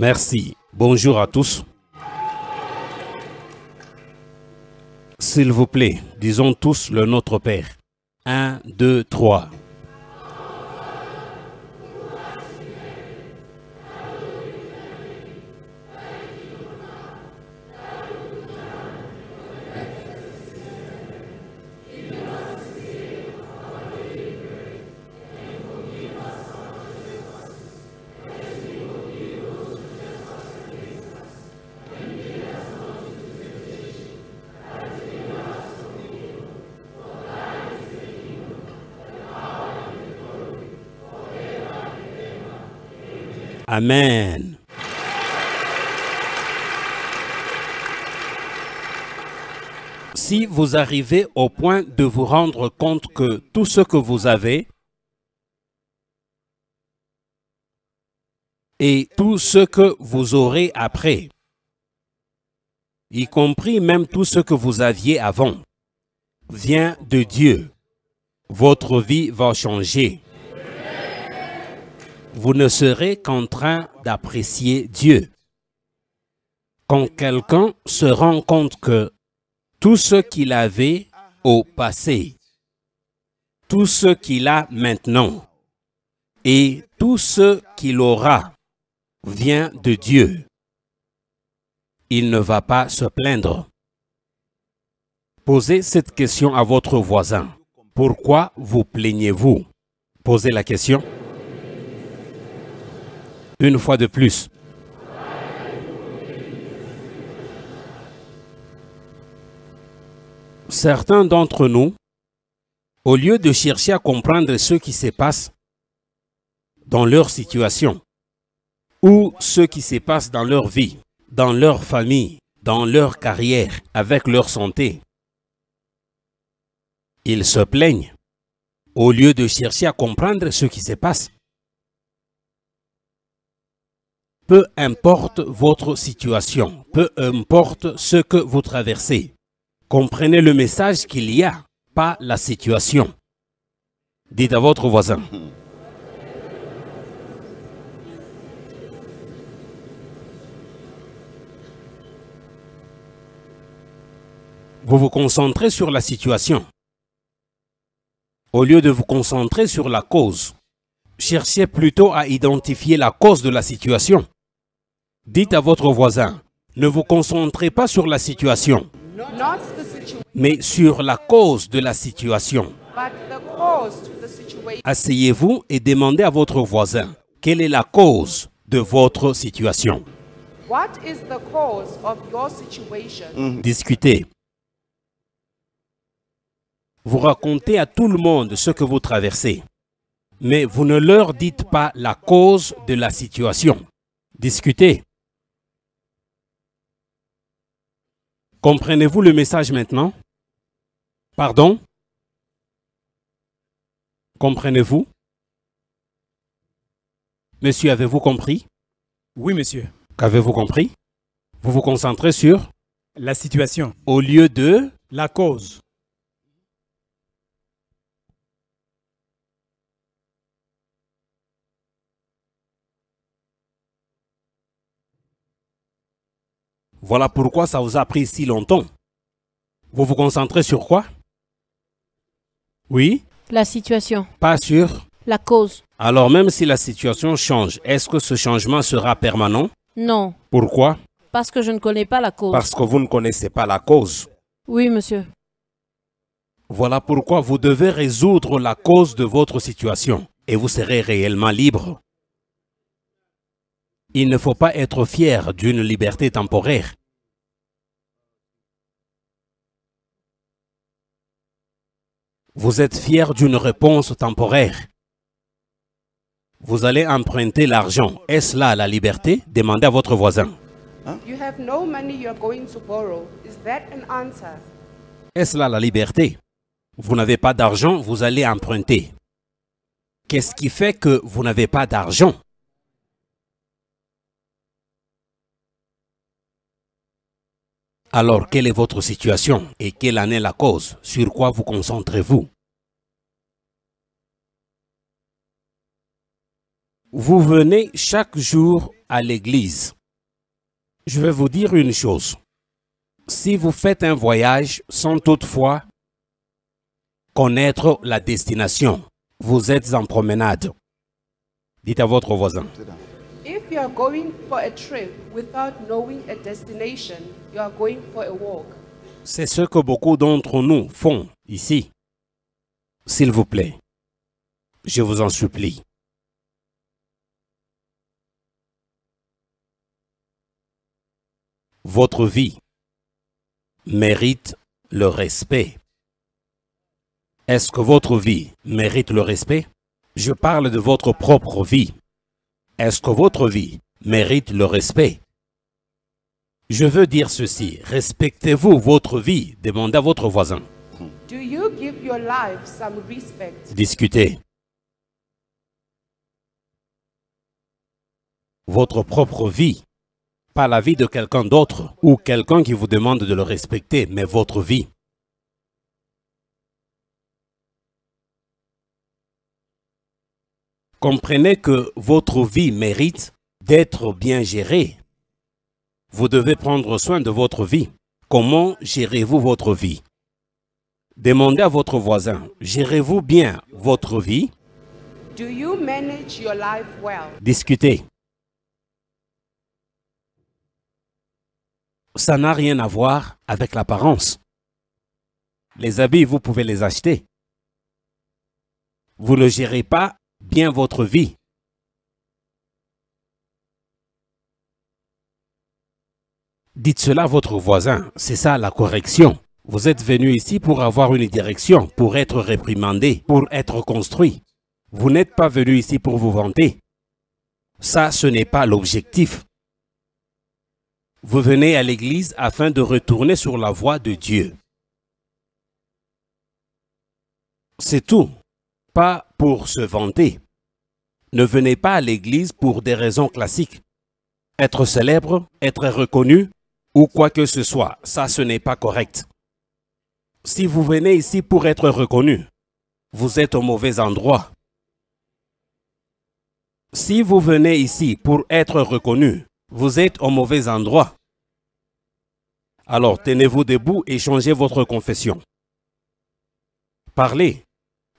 Merci. Bonjour à tous. S'il vous plaît, disons tous le Notre Père. 1, 2, 3. Amen. Si vous arrivez au point de vous rendre compte que tout ce que vous avez et tout ce que vous aurez après, y compris même tout ce que vous aviez avant, vient de Dieu, votre vie va changer vous ne serez qu'en train d'apprécier Dieu. Quand quelqu'un se rend compte que tout ce qu'il avait au passé, tout ce qu'il a maintenant et tout ce qu'il aura vient de Dieu, il ne va pas se plaindre. Posez cette question à votre voisin. Pourquoi vous plaignez-vous Posez la question une fois de plus. Certains d'entre nous, au lieu de chercher à comprendre ce qui se passe dans leur situation, ou ce qui se passe dans leur vie, dans leur famille, dans leur carrière, avec leur santé, ils se plaignent au lieu de chercher à comprendre ce qui se passe peu importe votre situation, peu importe ce que vous traversez. Comprenez le message qu'il y a, pas la situation. Dites à votre voisin. Vous vous concentrez sur la situation. Au lieu de vous concentrer sur la cause, cherchez plutôt à identifier la cause de la situation. Dites à votre voisin, ne vous concentrez pas sur la situation, mais sur la cause de la situation. Asseyez-vous et demandez à votre voisin, quelle est la cause de votre situation mm-hmm. Discutez. Vous racontez à tout le monde ce que vous traversez, mais vous ne leur dites pas la cause de la situation. Discutez. Comprenez-vous le message maintenant Pardon Comprenez-vous Monsieur, avez-vous compris Oui, monsieur. Qu'avez-vous compris Vous vous concentrez sur La situation. Au lieu de La cause. Voilà pourquoi ça vous a pris si longtemps. Vous vous concentrez sur quoi Oui La situation. Pas sûr? La cause. Alors même si la situation change, est-ce que ce changement sera permanent Non. Pourquoi Parce que je ne connais pas la cause. Parce que vous ne connaissez pas la cause. Oui, monsieur. Voilà pourquoi vous devez résoudre la cause de votre situation et vous serez réellement libre. Il ne faut pas être fier d'une liberté temporaire. Vous êtes fier d'une réponse temporaire. Vous allez emprunter l'argent. Est-ce là la liberté Demandez à votre voisin. Est-ce là la liberté Vous n'avez pas d'argent, vous allez emprunter. Qu'est-ce qui fait que vous n'avez pas d'argent Alors, quelle est votre situation et quelle en est la cause Sur quoi vous concentrez-vous Vous venez chaque jour à l'église. Je vais vous dire une chose. Si vous faites un voyage sans toutefois connaître la destination, vous êtes en promenade. Dites à votre voisin. C'est ce que beaucoup d'entre nous font ici. S'il vous plaît, je vous en supplie. Votre vie mérite le respect. Est-ce que votre vie mérite le respect Je parle de votre propre vie. Est-ce que votre vie mérite le respect Je veux dire ceci, respectez-vous votre vie Demandez à votre voisin. Discutez. Votre propre vie, pas la vie de quelqu'un d'autre ou quelqu'un qui vous demande de le respecter, mais votre vie. Comprenez que votre vie mérite d'être bien gérée. Vous devez prendre soin de votre vie. Comment gérez-vous votre vie Demandez à votre voisin, gérez-vous bien votre vie Do Discutez. Ça n'a rien à voir avec l'apparence. Les habits, vous pouvez les acheter. Vous ne gérez pas bien votre vie. Dites cela à votre voisin, c'est ça la correction. Vous êtes venu ici pour avoir une direction, pour être réprimandé, pour être construit. Vous n'êtes pas venu ici pour vous vanter. Ça, ce n'est pas l'objectif. Vous venez à l'église afin de retourner sur la voie de Dieu. C'est tout. Pas pour se vanter. Ne venez pas à l'église pour des raisons classiques. Être célèbre, être reconnu ou quoi que ce soit, ça ce n'est pas correct. Si vous venez ici pour être reconnu, vous êtes au mauvais endroit. Si vous venez ici pour être reconnu, vous êtes au mauvais endroit. Alors tenez-vous debout et changez votre confession. Parlez,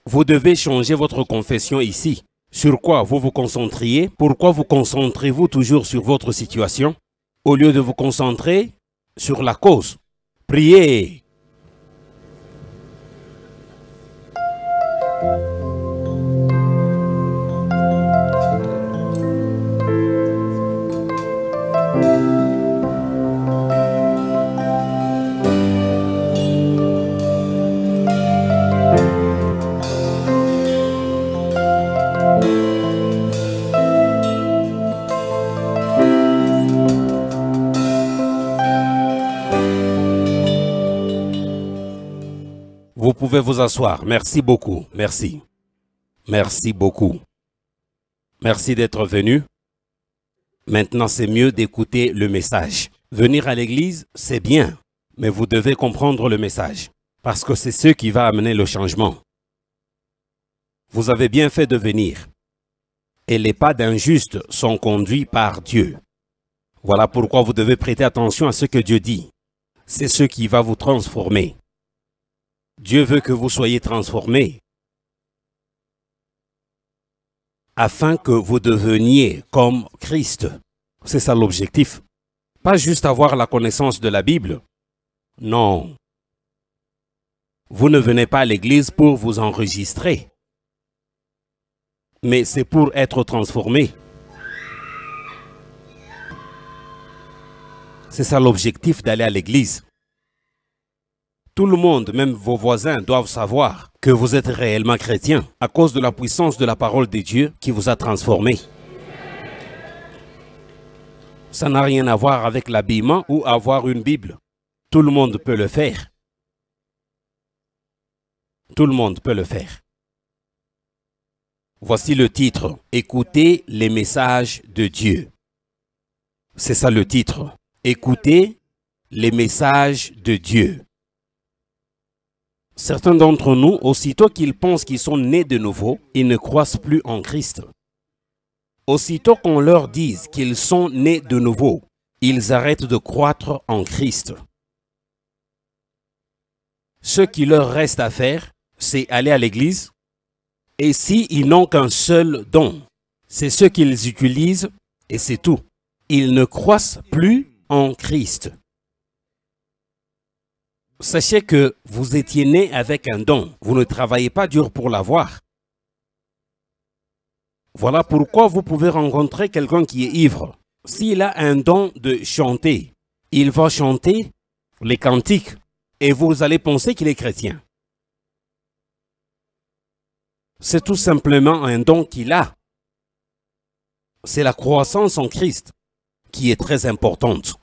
vous devez changer votre confession ici. Sur quoi vous vous concentriez Pourquoi vous concentrez-vous toujours sur votre situation au lieu de vous concentrer sur la cause Priez. Vous pouvez vous asseoir. Merci beaucoup. Merci. Merci beaucoup. Merci d'être venu. Maintenant, c'est mieux d'écouter le message. Venir à l'église, c'est bien, mais vous devez comprendre le message, parce que c'est ce qui va amener le changement. Vous avez bien fait de venir, et les pas d'injustes sont conduits par Dieu. Voilà pourquoi vous devez prêter attention à ce que Dieu dit. C'est ce qui va vous transformer. Dieu veut que vous soyez transformés afin que vous deveniez comme Christ. C'est ça l'objectif. Pas juste avoir la connaissance de la Bible. Non. Vous ne venez pas à l'église pour vous enregistrer, mais c'est pour être transformé. C'est ça l'objectif d'aller à l'église. Tout le monde, même vos voisins, doivent savoir que vous êtes réellement chrétien à cause de la puissance de la parole de Dieu qui vous a transformé. Ça n'a rien à voir avec l'habillement ou avoir une Bible. Tout le monde peut le faire. Tout le monde peut le faire. Voici le titre. Écoutez les messages de Dieu. C'est ça le titre. Écoutez les messages de Dieu. Certains d'entre nous, aussitôt qu'ils pensent qu'ils sont nés de nouveau, ils ne croissent plus en Christ. Aussitôt qu'on leur dise qu'ils sont nés de nouveau, ils arrêtent de croître en Christ. Ce qui leur reste à faire, c'est aller à l'église. Et s'ils n'ont qu'un seul don, c'est ce qu'ils utilisent et c'est tout. Ils ne croissent plus en Christ sachez que vous étiez né avec un don. Vous ne travaillez pas dur pour l'avoir. Voilà pourquoi vous pouvez rencontrer quelqu'un qui est ivre. S'il a un don de chanter, il va chanter les cantiques et vous allez penser qu'il est chrétien. C'est tout simplement un don qu'il a. C'est la croissance en Christ qui est très importante.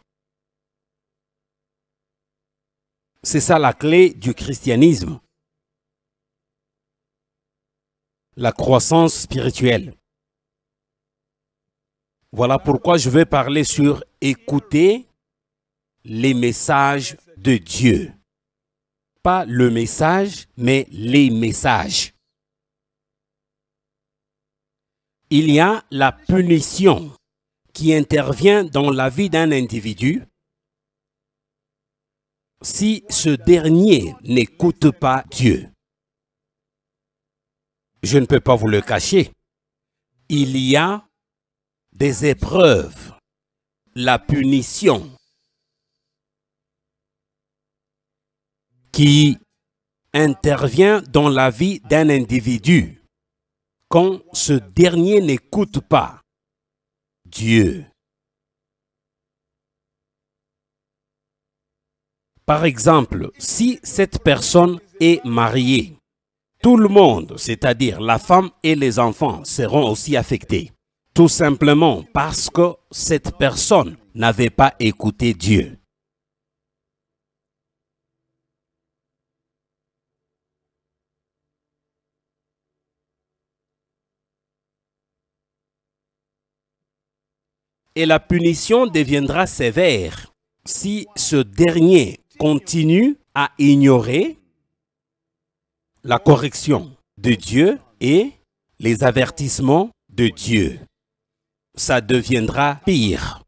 C'est ça la clé du christianisme. La croissance spirituelle. Voilà pourquoi je vais parler sur écouter les messages de Dieu. Pas le message, mais les messages. Il y a la punition qui intervient dans la vie d'un individu si ce dernier n'écoute pas Dieu. Je ne peux pas vous le cacher. Il y a des épreuves, la punition qui intervient dans la vie d'un individu quand ce dernier n'écoute pas Dieu. Par exemple, si cette personne est mariée, tout le monde, c'est-à-dire la femme et les enfants, seront aussi affectés. Tout simplement parce que cette personne n'avait pas écouté Dieu. Et la punition deviendra sévère si ce dernier continue à ignorer la correction de Dieu et les avertissements de Dieu. Ça deviendra pire.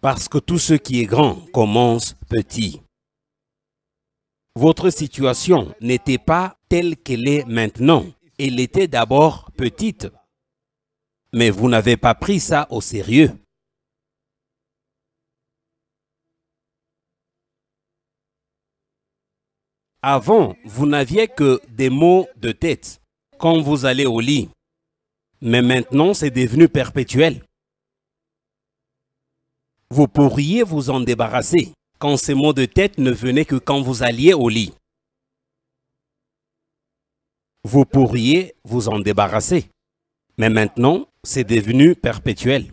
Parce que tout ce qui est grand commence petit. Votre situation n'était pas telle qu'elle est maintenant. Elle était d'abord petite. Mais vous n'avez pas pris ça au sérieux. Avant, vous n'aviez que des mots de tête quand vous allez au lit. Mais maintenant, c'est devenu perpétuel. Vous pourriez vous en débarrasser quand ces mots de tête ne venaient que quand vous alliez au lit. Vous pourriez vous en débarrasser. Mais maintenant, c'est devenu perpétuel.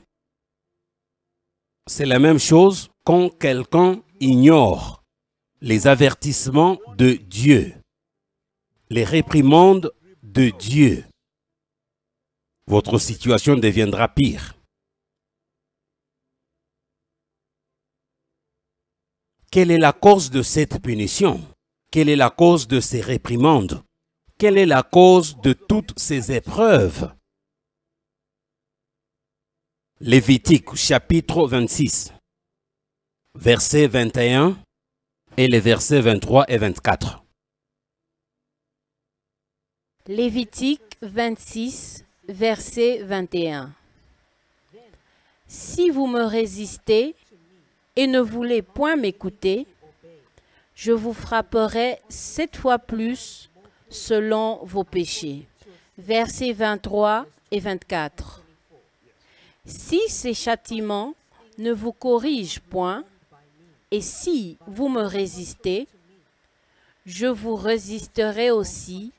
C'est la même chose quand quelqu'un ignore les avertissements de Dieu, les réprimandes de Dieu. Votre situation deviendra pire. Quelle est la cause de cette punition Quelle est la cause de ces réprimandes Quelle est la cause de toutes ces épreuves Lévitique chapitre 26 verset 21 et les versets 23 et 24. Lévitique 26, verset 21. Si vous me résistez et ne voulez point m'écouter, je vous frapperai sept fois plus selon vos péchés. Versets 23 et 24. Si ces châtiments ne vous corrigent point, et si vous me résistez, je vous résisterai aussi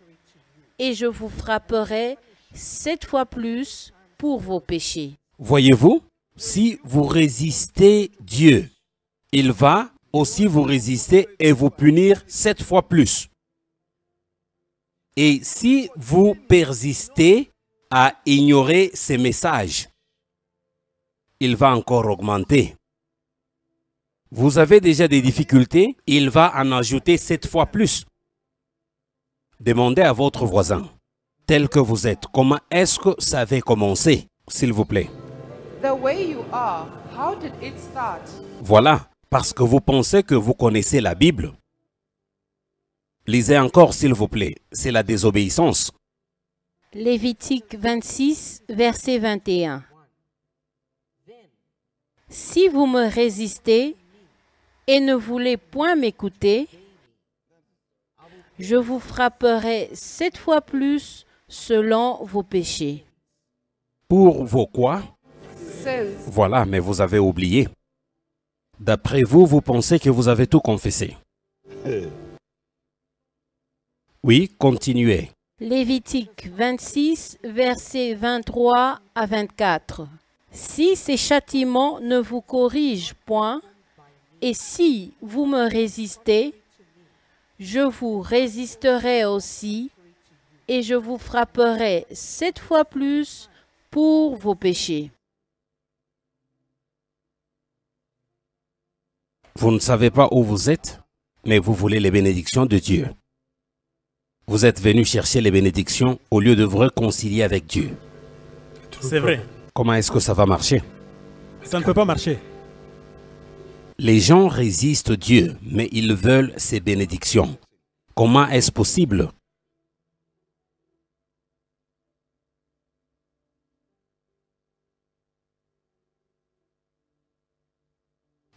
et je vous frapperai sept fois plus pour vos péchés. Voyez-vous, si vous résistez Dieu, il va aussi vous résister et vous punir sept fois plus. Et si vous persistez à ignorer ces messages, il va encore augmenter. Vous avez déjà des difficultés, il va en ajouter sept fois plus. Demandez à votre voisin, tel que vous êtes, comment est-ce que ça avait commencé, s'il vous plaît. Voilà, parce que vous pensez que vous connaissez la Bible. Lisez encore, s'il vous plaît, c'est la désobéissance. Lévitique 26, verset 21. Si vous me résistez, et ne voulez point m'écouter, je vous frapperai sept fois plus selon vos péchés. Pour vos quoi Voilà, mais vous avez oublié. D'après vous, vous pensez que vous avez tout confessé. Euh. Oui, continuez. Lévitique 26, versets 23 à 24. Si ces châtiments ne vous corrigent point, et si vous me résistez, je vous résisterai aussi et je vous frapperai sept fois plus pour vos péchés. Vous ne savez pas où vous êtes, mais vous voulez les bénédictions de Dieu. Vous êtes venu chercher les bénédictions au lieu de vous réconcilier avec Dieu. C'est vrai. Comment est-ce que ça va marcher Ça ne peut pas marcher. Les gens résistent Dieu, mais ils veulent ses bénédictions. Comment est-ce possible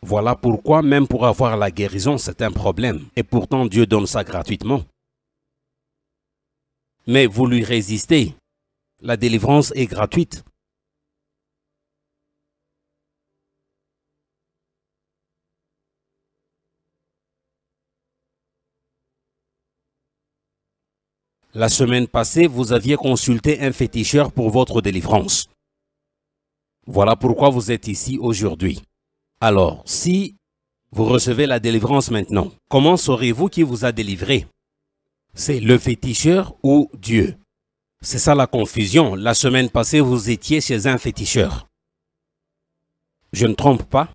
Voilà pourquoi même pour avoir la guérison, c'est un problème. Et pourtant, Dieu donne ça gratuitement. Mais vous lui résistez. La délivrance est gratuite. La semaine passée, vous aviez consulté un féticheur pour votre délivrance. Voilà pourquoi vous êtes ici aujourd'hui. Alors, si vous recevez la délivrance maintenant, comment saurez-vous qui vous a délivré C'est le féticheur ou Dieu C'est ça la confusion. La semaine passée, vous étiez chez un féticheur. Je ne trompe pas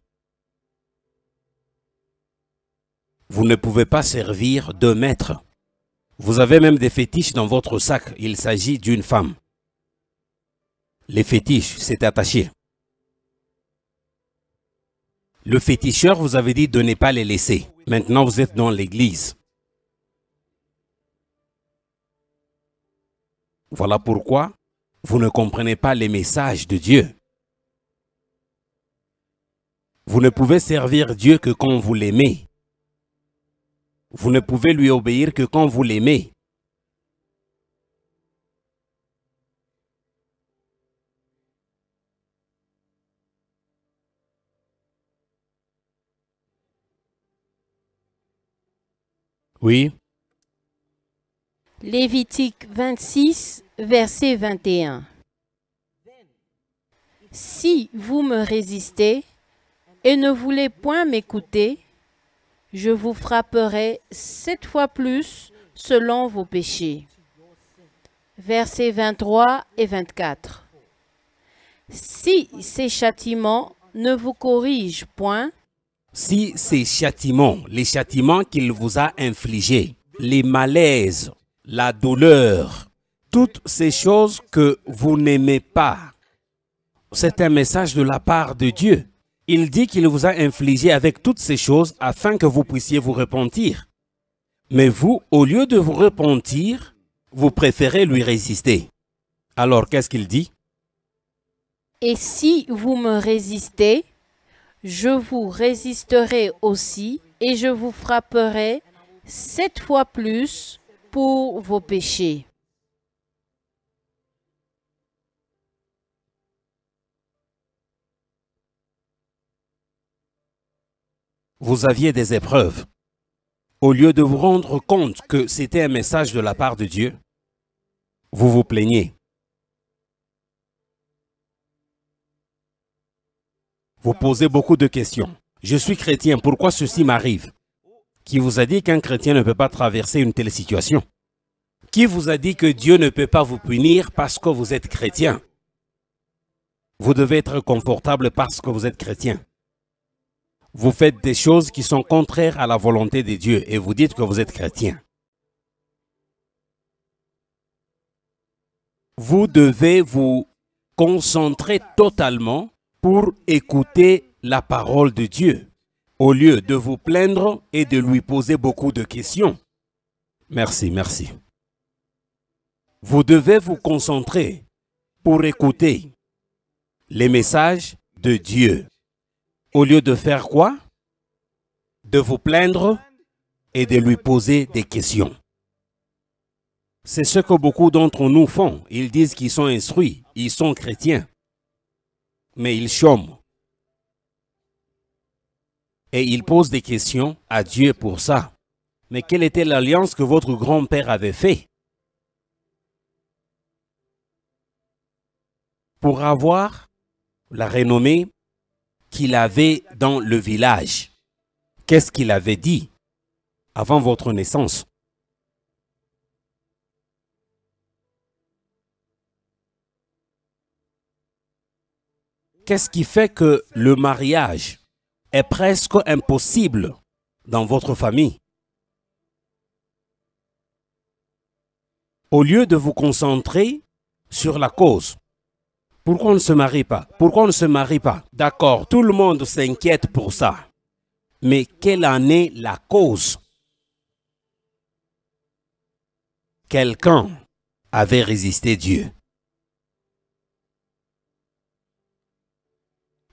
Vous ne pouvez pas servir de maître. Vous avez même des fétiches dans votre sac. Il s'agit d'une femme. Les fétiches, c'est attaché. Le féticheur vous avait dit de ne pas les laisser. Maintenant, vous êtes dans l'église. Voilà pourquoi vous ne comprenez pas les messages de Dieu. Vous ne pouvez servir Dieu que quand vous l'aimez. Vous ne pouvez lui obéir que quand vous l'aimez. Oui. Lévitique 26, verset 21. Si vous me résistez et ne voulez point m'écouter, je vous frapperai sept fois plus selon vos péchés. Versets 23 et 24. Si ces châtiments ne vous corrigent point, si ces châtiments, les châtiments qu'il vous a infligés, les malaises, la douleur, toutes ces choses que vous n'aimez pas, c'est un message de la part de Dieu. Il dit qu'il vous a infligé avec toutes ces choses afin que vous puissiez vous repentir. Mais vous, au lieu de vous repentir, vous préférez lui résister. Alors qu'est-ce qu'il dit Et si vous me résistez, je vous résisterai aussi et je vous frapperai sept fois plus pour vos péchés. vous aviez des épreuves. Au lieu de vous rendre compte que c'était un message de la part de Dieu, vous vous plaignez. Vous posez beaucoup de questions. Je suis chrétien, pourquoi ceci m'arrive Qui vous a dit qu'un chrétien ne peut pas traverser une telle situation Qui vous a dit que Dieu ne peut pas vous punir parce que vous êtes chrétien Vous devez être confortable parce que vous êtes chrétien vous faites des choses qui sont contraires à la volonté de Dieu et vous dites que vous êtes chrétien. Vous devez vous concentrer totalement pour écouter la parole de Dieu, au lieu de vous plaindre et de lui poser beaucoup de questions. Merci, merci. Vous devez vous concentrer pour écouter les messages de Dieu. Au lieu de faire quoi De vous plaindre et de lui poser des questions. C'est ce que beaucoup d'entre nous font. Ils disent qu'ils sont instruits, ils sont chrétiens, mais ils chôment. Et ils posent des questions à Dieu pour ça. Mais quelle était l'alliance que votre grand-père avait faite pour avoir la renommée qu'il avait dans le village. Qu'est-ce qu'il avait dit avant votre naissance Qu'est-ce qui fait que le mariage est presque impossible dans votre famille Au lieu de vous concentrer sur la cause, pourquoi on ne se marie pas Pourquoi on ne se marie pas D'accord, tout le monde s'inquiète pour ça. Mais quelle en est la cause Quelqu'un avait résisté Dieu.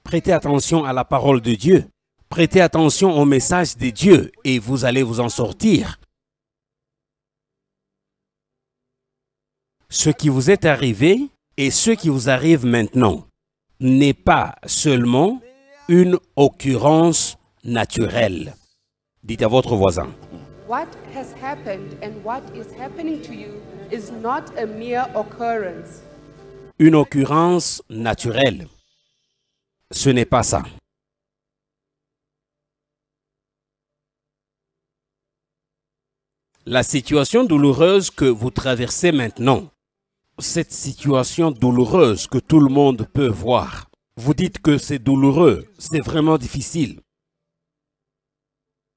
Prêtez attention à la parole de Dieu. Prêtez attention au message de Dieu et vous allez vous en sortir. Ce qui vous est arrivé et ce qui vous arrive maintenant n'est pas seulement une occurrence naturelle. Dites à votre voisin. Une occurrence naturelle. Ce n'est pas ça. La situation douloureuse que vous traversez maintenant cette situation douloureuse que tout le monde peut voir. Vous dites que c'est douloureux, c'est vraiment difficile.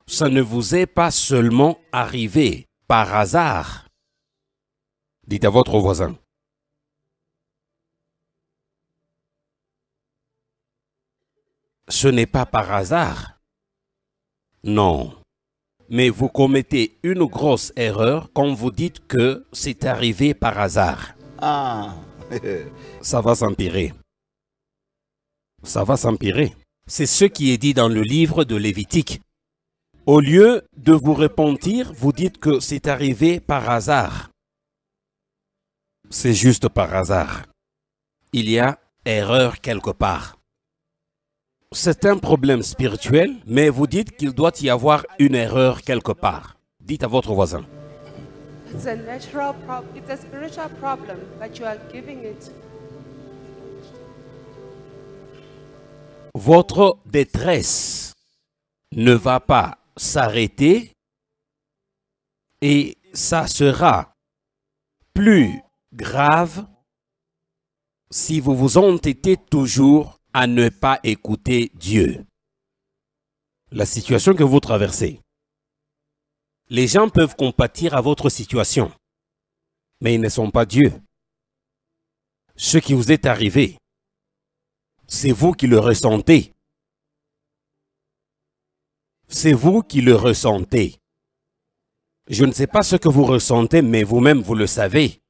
Ça ne vous est pas seulement arrivé par hasard. Dites à votre voisin. Ce n'est pas par hasard. Non. Mais vous commettez une grosse erreur quand vous dites que c'est arrivé par hasard. Ah. Ça va s'empirer. Ça va s'empirer. C'est ce qui est dit dans le livre de Lévitique. Au lieu de vous repentir, vous dites que c'est arrivé par hasard. C'est juste par hasard. Il y a erreur quelque part. C'est un problème spirituel, mais vous dites qu'il doit y avoir une erreur quelque part. Dites à votre voisin. Votre détresse ne va pas s'arrêter et ça sera plus grave si vous vous entêtez toujours à ne pas écouter Dieu. La situation que vous traversez les gens peuvent compatir à votre situation, mais ils ne sont pas Dieu. Ce qui vous est arrivé, c'est vous qui le ressentez. C'est vous qui le ressentez. Je ne sais pas ce que vous ressentez, mais vous-même, vous le savez.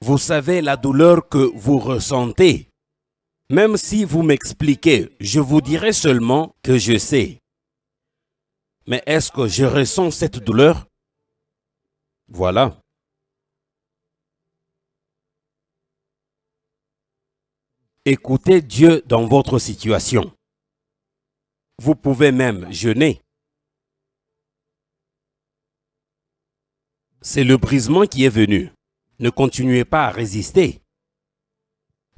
Vous savez la douleur que vous ressentez. Même si vous m'expliquez, je vous dirai seulement que je sais. Mais est-ce que je ressens cette douleur Voilà. Écoutez Dieu dans votre situation. Vous pouvez même jeûner. C'est le brisement qui est venu. Ne continuez pas à résister.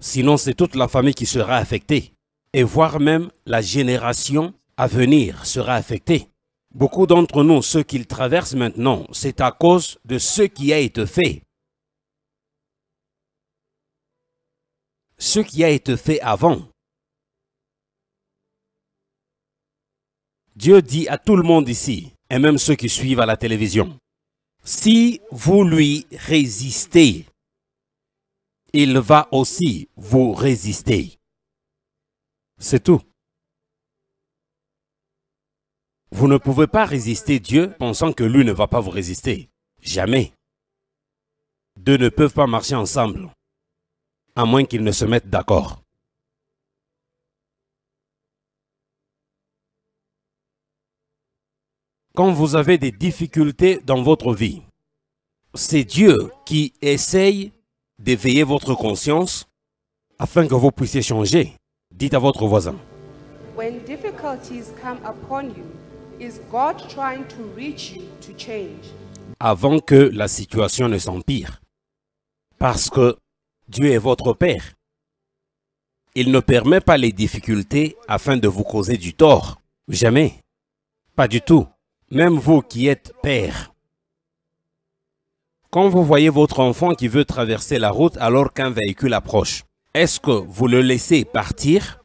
Sinon, c'est toute la famille qui sera affectée. Et voire même la génération à venir sera affectée. Beaucoup d'entre nous, ce qu'ils traversent maintenant, c'est à cause de ce qui a été fait. Ce qui a été fait avant. Dieu dit à tout le monde ici, et même ceux qui suivent à la télévision, si vous lui résistez, il va aussi vous résister. C'est tout. Vous ne pouvez pas résister Dieu pensant que lui ne va pas vous résister. Jamais. Deux ne peuvent pas marcher ensemble, à moins qu'ils ne se mettent d'accord. Quand vous avez des difficultés dans votre vie, c'est Dieu qui essaye d'éveiller votre conscience afin que vous puissiez changer. Dites à votre voisin. Avant que la situation ne s'empire. Parce que Dieu est votre Père. Il ne permet pas les difficultés afin de vous causer du tort. Jamais. Pas du tout. Même vous qui êtes Père. Quand vous voyez votre enfant qui veut traverser la route alors qu'un véhicule approche, est-ce que vous le laissez partir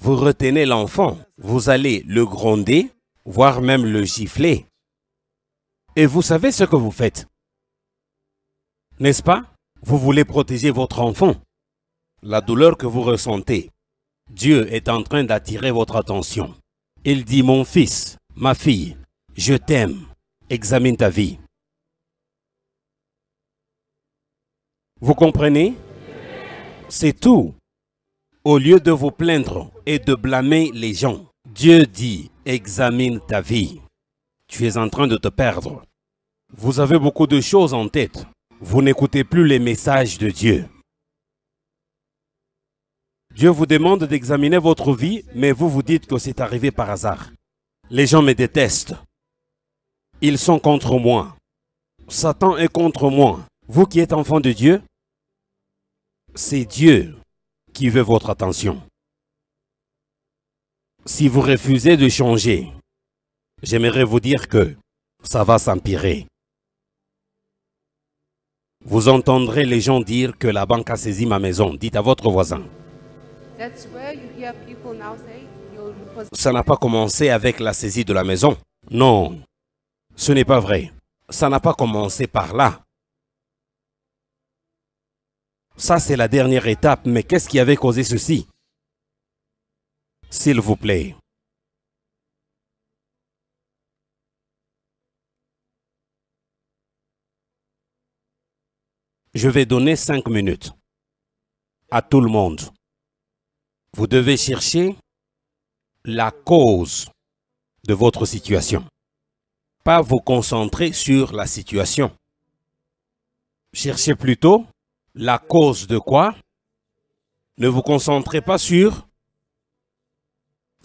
Vous retenez l'enfant, vous allez le gronder, voire même le gifler. Et vous savez ce que vous faites. N'est-ce pas Vous voulez protéger votre enfant. La douleur que vous ressentez, Dieu est en train d'attirer votre attention. Il dit, mon fils, ma fille, je t'aime, examine ta vie. Vous comprenez C'est tout. Au lieu de vous plaindre et de blâmer les gens, Dieu dit, examine ta vie. Tu es en train de te perdre. Vous avez beaucoup de choses en tête. Vous n'écoutez plus les messages de Dieu. Dieu vous demande d'examiner votre vie, mais vous vous dites que c'est arrivé par hasard. Les gens me détestent. Ils sont contre moi. Satan est contre moi. Vous qui êtes enfant de Dieu, c'est Dieu qui veut votre attention si vous refusez de changer, j'aimerais vous dire que ça va s'empirer. Vous entendrez les gens dire que la banque a saisi ma maison. Dites à votre voisin. Ça n'a pas commencé avec la saisie de la maison. Non, ce n'est pas vrai. Ça n'a pas commencé par là. Ça, c'est la dernière étape. Mais qu'est-ce qui avait causé ceci s'il vous plaît. Je vais donner cinq minutes à tout le monde. Vous devez chercher la cause de votre situation. Pas vous concentrer sur la situation. Cherchez plutôt la cause de quoi. Ne vous concentrez pas sur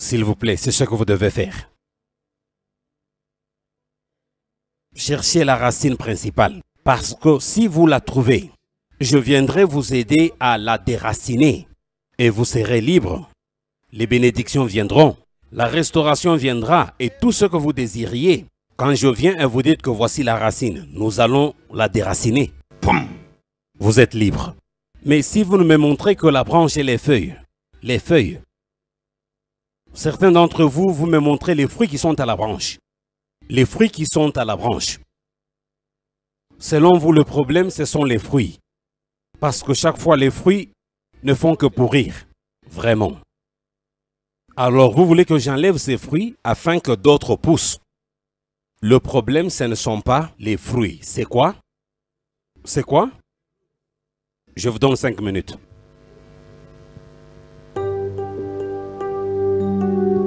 s'il vous plaît, c'est ce que vous devez faire. Cherchez la racine principale, parce que si vous la trouvez, je viendrai vous aider à la déraciner et vous serez libre. Les bénédictions viendront, la restauration viendra et tout ce que vous désiriez. Quand je viens et vous dites que voici la racine, nous allons la déraciner. vous êtes libre. Mais si vous ne me montrez que la branche et les feuilles, les feuilles, Certains d'entre vous, vous me montrez les fruits qui sont à la branche. Les fruits qui sont à la branche. Selon vous, le problème, ce sont les fruits. Parce que chaque fois, les fruits ne font que pourrir. Vraiment. Alors, vous voulez que j'enlève ces fruits afin que d'autres poussent. Le problème, ce ne sont pas les fruits. C'est quoi C'est quoi Je vous donne cinq minutes. thank you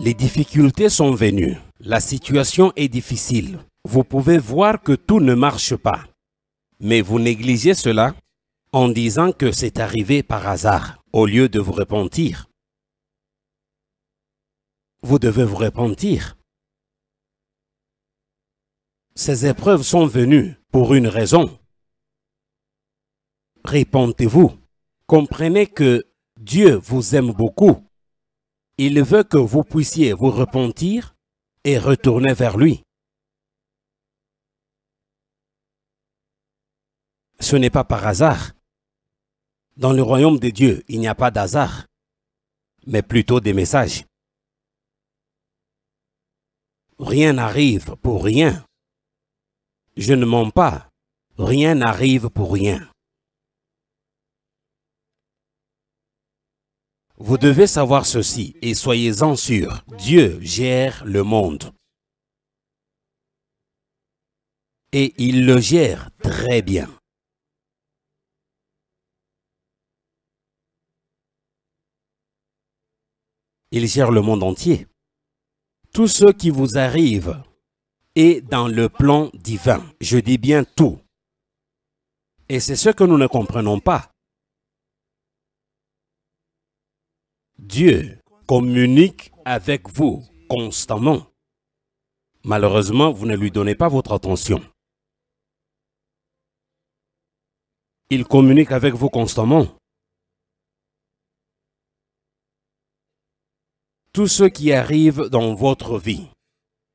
les difficultés sont venues. La situation est difficile. Vous pouvez voir que tout ne marche pas. Mais vous négligez cela en disant que c'est arrivé par hasard, au lieu de vous repentir. Vous devez vous repentir. Ces épreuves sont venues pour une raison. Répentez-vous. Comprenez que Dieu vous aime beaucoup il veut que vous puissiez vous repentir et retourner vers lui. Ce n'est pas par hasard. Dans le royaume de Dieu, il n'y a pas d'hasard, mais plutôt des messages. Rien n'arrive pour rien. Je ne mens pas. Rien n'arrive pour rien. Vous devez savoir ceci et soyez-en sûrs. Dieu gère le monde. Et il le gère très bien. Il gère le monde entier. Tout ce qui vous arrive est dans le plan divin. Je dis bien tout. Et c'est ce que nous ne comprenons pas. Dieu communique avec vous constamment. Malheureusement, vous ne lui donnez pas votre attention. Il communique avec vous constamment. Tout ce qui arrive dans votre vie,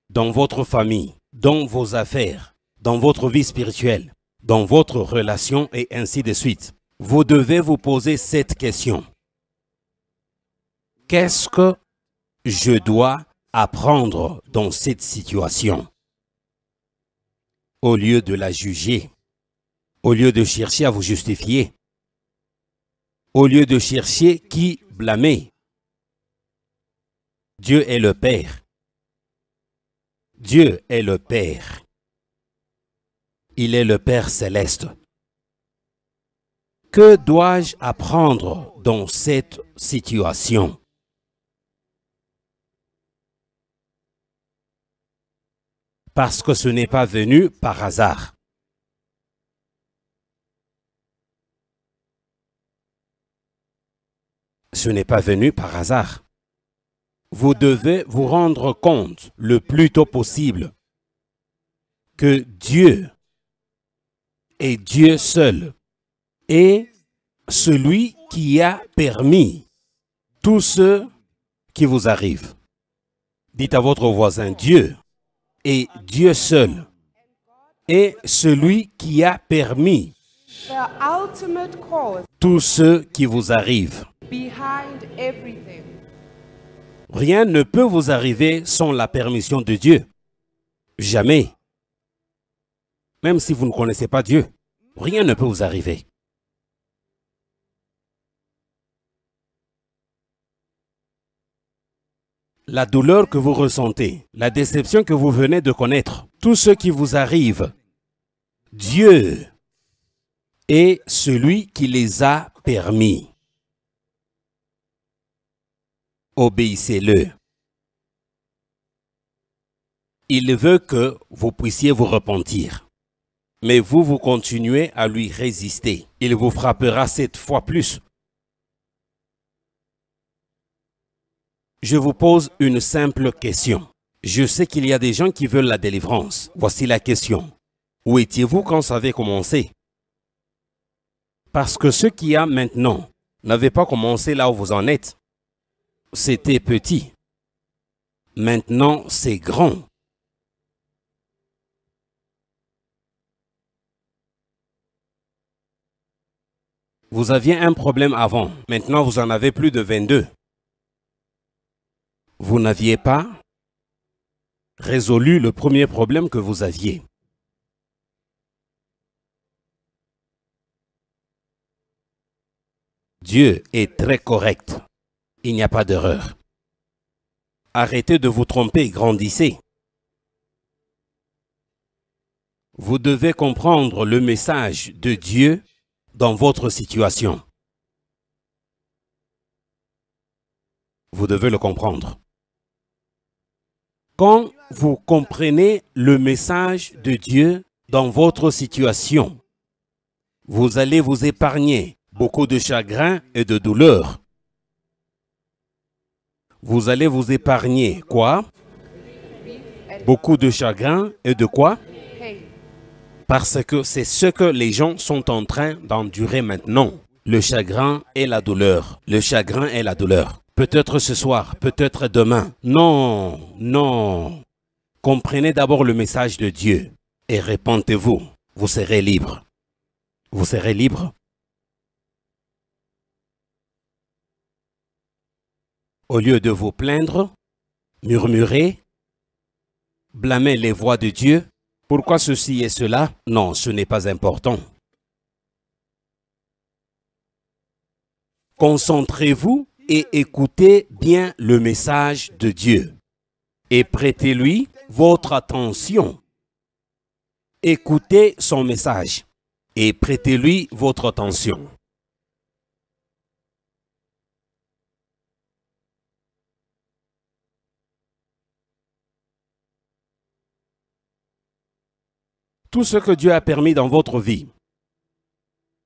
dans votre famille, dans vos affaires, dans votre vie spirituelle, dans votre relation et ainsi de suite, vous devez vous poser cette question. Qu'est-ce que je dois apprendre dans cette situation Au lieu de la juger, au lieu de chercher à vous justifier, au lieu de chercher qui blâmer, Dieu est le Père. Dieu est le Père. Il est le Père céleste. Que dois-je apprendre dans cette situation parce que ce n'est pas venu par hasard. Ce n'est pas venu par hasard. Vous devez vous rendre compte le plus tôt possible que Dieu est Dieu seul et celui qui a permis tout ce qui vous arrive. Dites à votre voisin, Dieu et Dieu seul est celui qui a permis tout ce qui vous arrive. Rien ne peut vous arriver sans la permission de Dieu. Jamais. Même si vous ne connaissez pas Dieu, rien ne peut vous arriver. la douleur que vous ressentez, la déception que vous venez de connaître, tout ce qui vous arrive, Dieu est celui qui les a permis. Obéissez-le. Il veut que vous puissiez vous repentir. Mais vous, vous continuez à lui résister. Il vous frappera sept fois plus Je vous pose une simple question. Je sais qu'il y a des gens qui veulent la délivrance. Voici la question. Où étiez-vous quand ça avait commencé Parce que ce qu'il y a maintenant n'avait pas commencé là où vous en êtes. C'était petit. Maintenant, c'est grand. Vous aviez un problème avant. Maintenant, vous en avez plus de 22 vous n'aviez pas résolu le premier problème que vous aviez. Dieu est très correct. Il n'y a pas d'erreur. Arrêtez de vous tromper, grandissez. Vous devez comprendre le message de Dieu dans votre situation. Vous devez le comprendre quand vous comprenez le message de Dieu dans votre situation, vous allez vous épargner beaucoup de chagrin et de douleur. Vous allez vous épargner quoi Beaucoup de chagrin et de quoi Parce que c'est ce que les gens sont en train d'endurer maintenant. Le chagrin et la douleur. Le chagrin et la douleur. Peut-être ce soir, peut-être demain. Non, non. Comprenez d'abord le message de Dieu et répentez vous Vous serez libre. Vous serez libre. Au lieu de vous plaindre, murmurez, blâmez les voix de Dieu, pourquoi ceci et cela Non, ce n'est pas important. Concentrez-vous et écoutez bien le message de Dieu et prêtez-lui votre attention. Écoutez son message et prêtez-lui votre attention. Tout ce que Dieu a permis dans votre vie,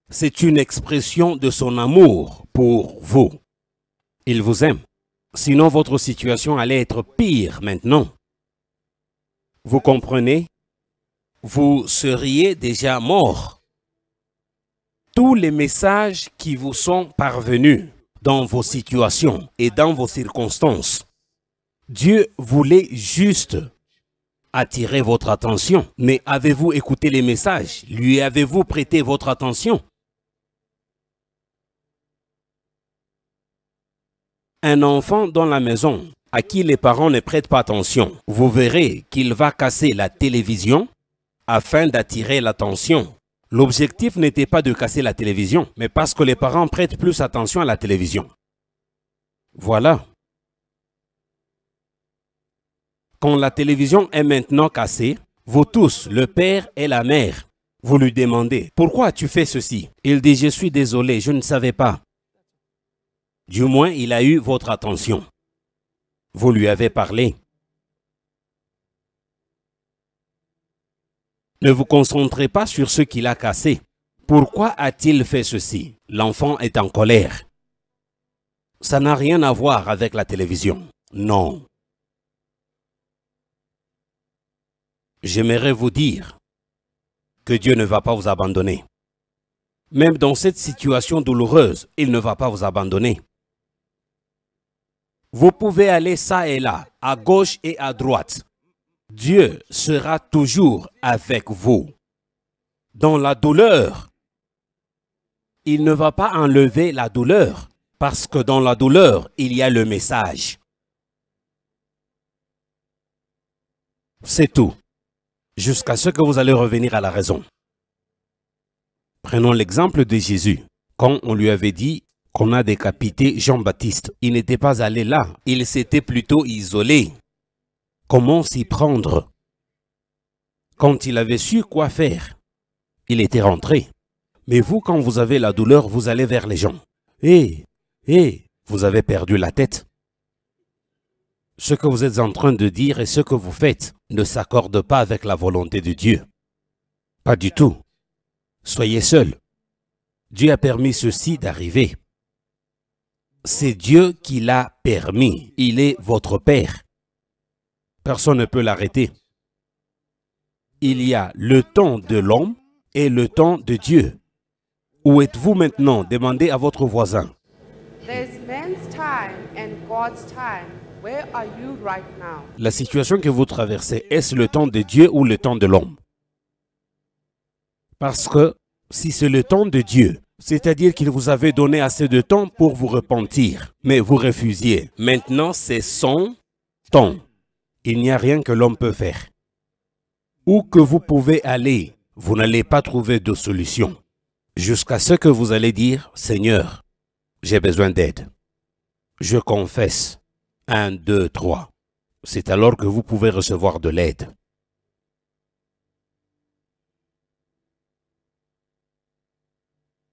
c'est une expression de son amour pour vous il vous aime. Sinon, votre situation allait être pire maintenant. Vous comprenez Vous seriez déjà mort. Tous les messages qui vous sont parvenus dans vos situations et dans vos circonstances, Dieu voulait juste attirer votre attention. Mais avez-vous écouté les messages Lui avez-vous prêté votre attention Un enfant dans la maison à qui les parents ne prêtent pas attention, vous verrez qu'il va casser la télévision afin d'attirer l'attention. L'objectif n'était pas de casser la télévision, mais parce que les parents prêtent plus attention à la télévision. Voilà. Quand la télévision est maintenant cassée, vous tous, le père et la mère, vous lui demandez, pourquoi tu fais ceci Il dit, je suis désolé, je ne savais pas. Du moins, il a eu votre attention. Vous lui avez parlé. Ne vous concentrez pas sur ce qu'il a cassé. Pourquoi a-t-il fait ceci L'enfant est en colère. Ça n'a rien à voir avec la télévision. Non. J'aimerais vous dire que Dieu ne va pas vous abandonner. Même dans cette situation douloureuse, il ne va pas vous abandonner. Vous pouvez aller ça et là, à gauche et à droite. Dieu sera toujours avec vous. Dans la douleur, il ne va pas enlever la douleur, parce que dans la douleur, il y a le message. C'est tout, jusqu'à ce que vous allez revenir à la raison. Prenons l'exemple de Jésus. Quand on lui avait dit, qu'on a décapité Jean-Baptiste. Il n'était pas allé là, il s'était plutôt isolé. Comment s'y prendre Quand il avait su quoi faire, il était rentré. Mais vous, quand vous avez la douleur, vous allez vers les gens. Hé, eh, hey, eh, hé, vous avez perdu la tête. Ce que vous êtes en train de dire et ce que vous faites ne s'accorde pas avec la volonté de Dieu. Pas du tout. Soyez seul. Dieu a permis ceci d'arriver c'est Dieu qui l'a permis. Il est votre Père. Personne ne peut l'arrêter. Il y a le temps de l'homme et le temps de Dieu. Où êtes-vous maintenant Demandez à votre voisin. La situation que vous traversez, est-ce le temps de Dieu ou le temps de l'homme Parce que si c'est le temps de Dieu, c'est-à-dire qu'il vous avait donné assez de temps pour vous repentir, mais vous refusiez. Maintenant, c'est son temps. Il n'y a rien que l'homme peut faire. Où que vous pouvez aller, vous n'allez pas trouver de solution. Jusqu'à ce que vous allez dire, Seigneur, j'ai besoin d'aide. Je confesse. Un, deux, trois. » C'est alors que vous pouvez recevoir de l'aide.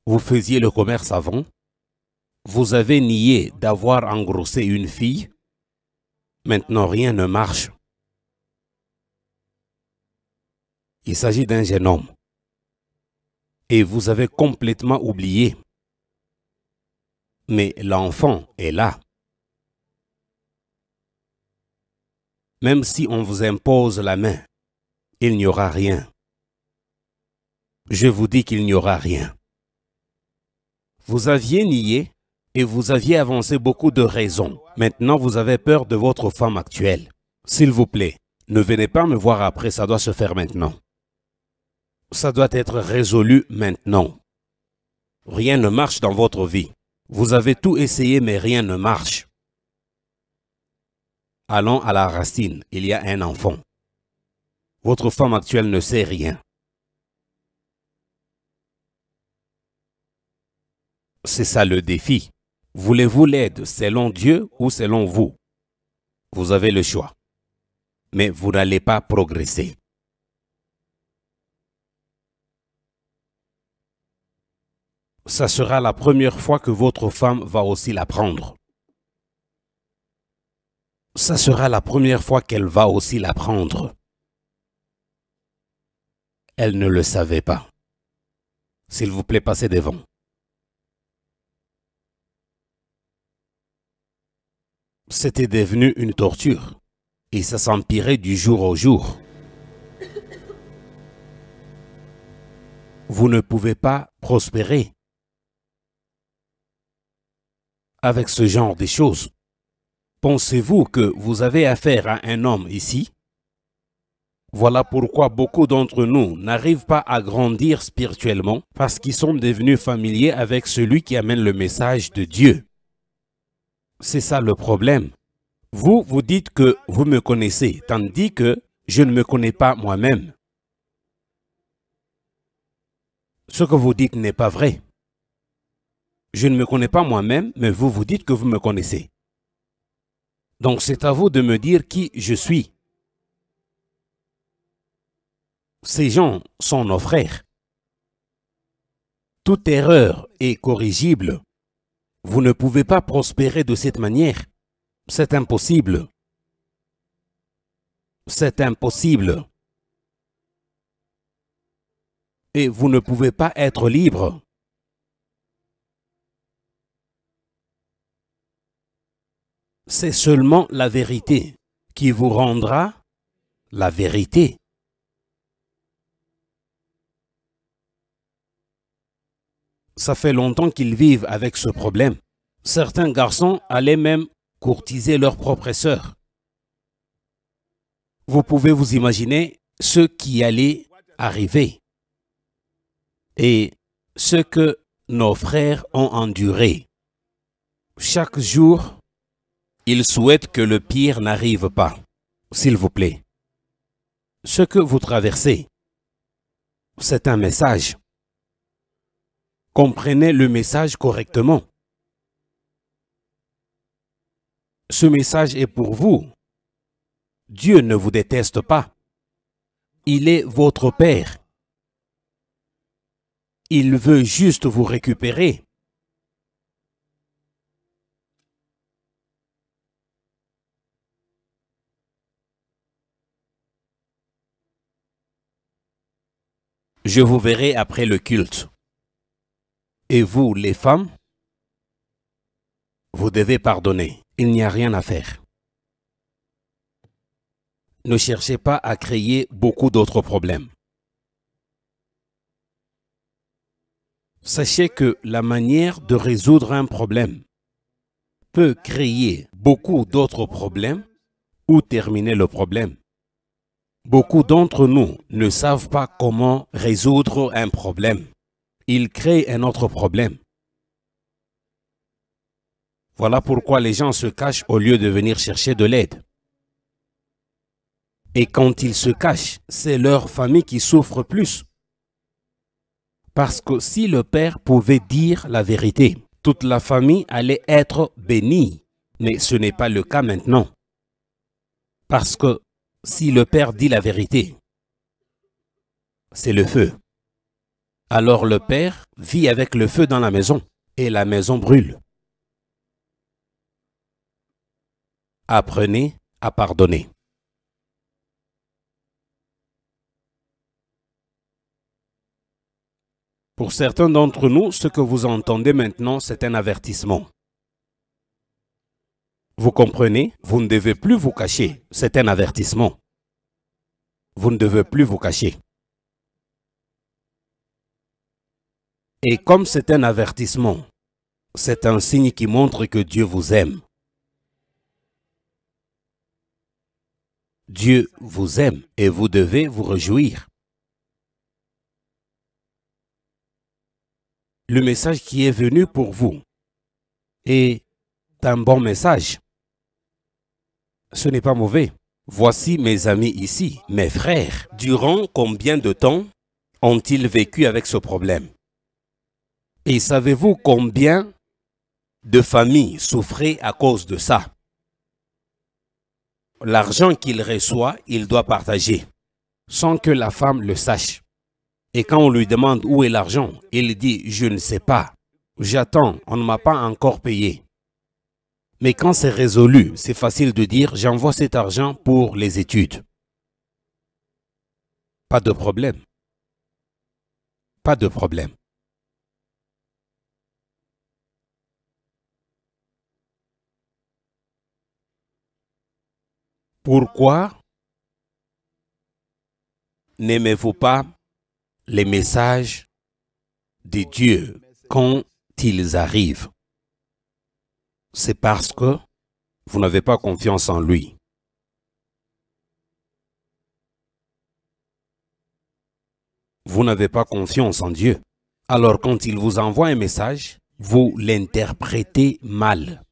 vous faisiez le commerce avant, vous avez nié d'avoir engrossé une fille, maintenant rien ne marche. Il s'agit d'un jeune homme. Et vous avez complètement oublié. Mais l'enfant est là. Même si on vous impose la main, il n'y aura rien. Je vous dis qu'il n'y aura rien. Vous aviez nié et vous aviez avancé beaucoup de raisons. Maintenant, vous avez peur de votre femme actuelle. S'il vous plaît, ne venez pas me voir après, ça doit se faire maintenant. Ça doit être résolu maintenant. Rien ne marche dans votre vie. Vous avez tout essayé, mais rien ne marche. Allons à la racine, il y a un enfant. Votre femme actuelle ne sait rien. C'est ça le défi. Voulez-vous l'aide selon Dieu ou selon vous Vous avez le choix. Mais vous n'allez pas progresser. Ça sera la première fois que votre femme va aussi prendre. Ça sera la première fois qu'elle va aussi l'apprendre. Elle ne le savait pas. S'il vous plaît, passez devant. c'était devenu une torture et ça s'empirait du jour au jour. Vous ne pouvez pas prospérer avec ce genre de choses. Pensez-vous que vous avez affaire à un homme ici Voilà pourquoi beaucoup d'entre nous n'arrivent pas à grandir spirituellement parce qu'ils sont devenus familiers avec celui qui amène le message de Dieu. C'est ça le problème. Vous, vous dites que vous me connaissez, tandis que je ne me connais pas moi-même. Ce que vous dites n'est pas vrai. Je ne me connais pas moi-même, mais vous vous dites que vous me connaissez. Donc c'est à vous de me dire qui je suis. Ces gens sont nos frères. Toute erreur est corrigible vous ne pouvez pas prospérer de cette manière. C'est impossible. C'est impossible. Et vous ne pouvez pas être libre. C'est seulement la vérité qui vous rendra la vérité. ça fait longtemps qu'ils vivent avec ce problème. Certains garçons allaient même courtiser leurs propres sœurs. Vous pouvez vous imaginer ce qui allait arriver et ce que nos frères ont enduré. Chaque jour, ils souhaitent que le pire n'arrive pas. S'il vous plaît, ce que vous traversez, c'est un message. Comprenez le message correctement. Ce message est pour vous. Dieu ne vous déteste pas. Il est votre Père. Il veut juste vous récupérer. Je vous verrai après le culte. Et vous, les femmes, vous devez pardonner. Il n'y a rien à faire. Ne cherchez pas à créer beaucoup d'autres problèmes. Sachez que la manière de résoudre un problème peut créer beaucoup d'autres problèmes ou terminer le problème. Beaucoup d'entre nous ne savent pas comment résoudre un problème il crée un autre problème. Voilà pourquoi les gens se cachent au lieu de venir chercher de l'aide. Et quand ils se cachent, c'est leur famille qui souffre plus. Parce que si le père pouvait dire la vérité, toute la famille allait être bénie. Mais ce n'est pas le cas maintenant. Parce que si le père dit la vérité, c'est le feu. Alors le père vit avec le feu dans la maison, et la maison brûle. Apprenez à pardonner. Pour certains d'entre nous, ce que vous entendez maintenant, c'est un avertissement. Vous comprenez Vous ne devez plus vous cacher. C'est un avertissement. Vous ne devez plus vous cacher. Et comme c'est un avertissement, c'est un signe qui montre que Dieu vous aime. Dieu vous aime et vous devez vous réjouir. Le message qui est venu pour vous est un bon message. Ce n'est pas mauvais. Voici mes amis ici, mes frères. Durant combien de temps ont-ils vécu avec ce problème et savez-vous combien de familles souffraient à cause de ça L'argent qu'il reçoit, il doit partager, sans que la femme le sache. Et quand on lui demande où est l'argent, il dit « je ne sais pas, j'attends, on ne m'a pas encore payé ». Mais quand c'est résolu, c'est facile de dire « j'envoie cet argent pour les études ». Pas de problème. Pas de problème. Pourquoi n'aimez-vous pas les messages de Dieu quand ils arrivent C'est parce que vous n'avez pas confiance en lui. Vous n'avez pas confiance en Dieu. Alors quand il vous envoie un message, vous l'interprétez mal.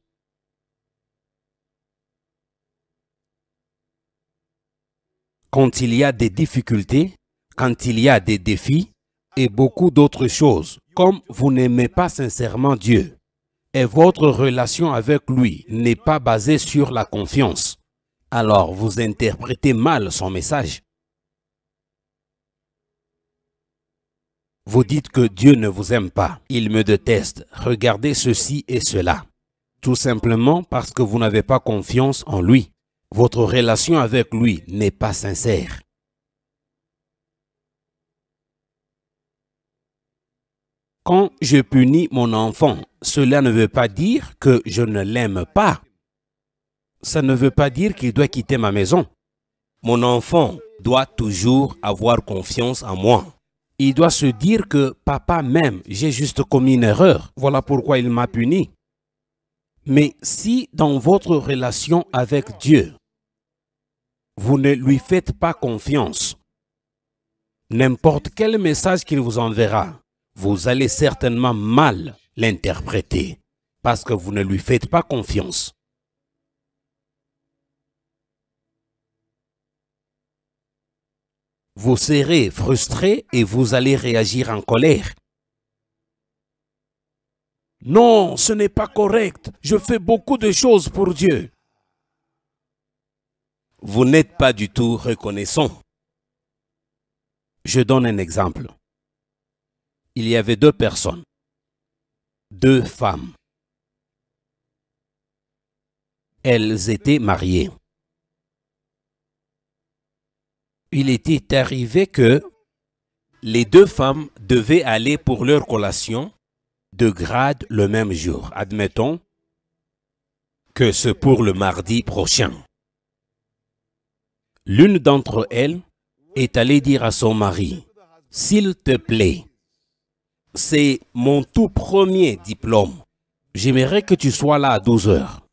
quand il y a des difficultés, quand il y a des défis et beaucoup d'autres choses. Comme vous n'aimez pas sincèrement Dieu et votre relation avec lui n'est pas basée sur la confiance, alors vous interprétez mal son message. Vous dites que Dieu ne vous aime pas, il me déteste, regardez ceci et cela. Tout simplement parce que vous n'avez pas confiance en lui votre relation avec lui n'est pas sincère. Quand je punis mon enfant, cela ne veut pas dire que je ne l'aime pas. Ça ne veut pas dire qu'il doit quitter ma maison. Mon enfant doit toujours avoir confiance en moi. Il doit se dire que papa même, j'ai juste commis une erreur. Voilà pourquoi il m'a puni. Mais si dans votre relation avec Dieu, vous ne lui faites pas confiance, n'importe quel message qu'il vous enverra, vous allez certainement mal l'interpréter parce que vous ne lui faites pas confiance. Vous serez frustré et vous allez réagir en colère non, ce n'est pas correct. Je fais beaucoup de choses pour Dieu. Vous n'êtes pas du tout reconnaissant. Je donne un exemple. Il y avait deux personnes, deux femmes. Elles étaient mariées. Il était arrivé que les deux femmes devaient aller pour leur collation de grade le même jour. Admettons que c'est pour le mardi prochain. L'une d'entre elles est allée dire à son mari, « S'il te plaît, c'est mon tout premier diplôme. J'aimerais que tu sois là à 12 heures.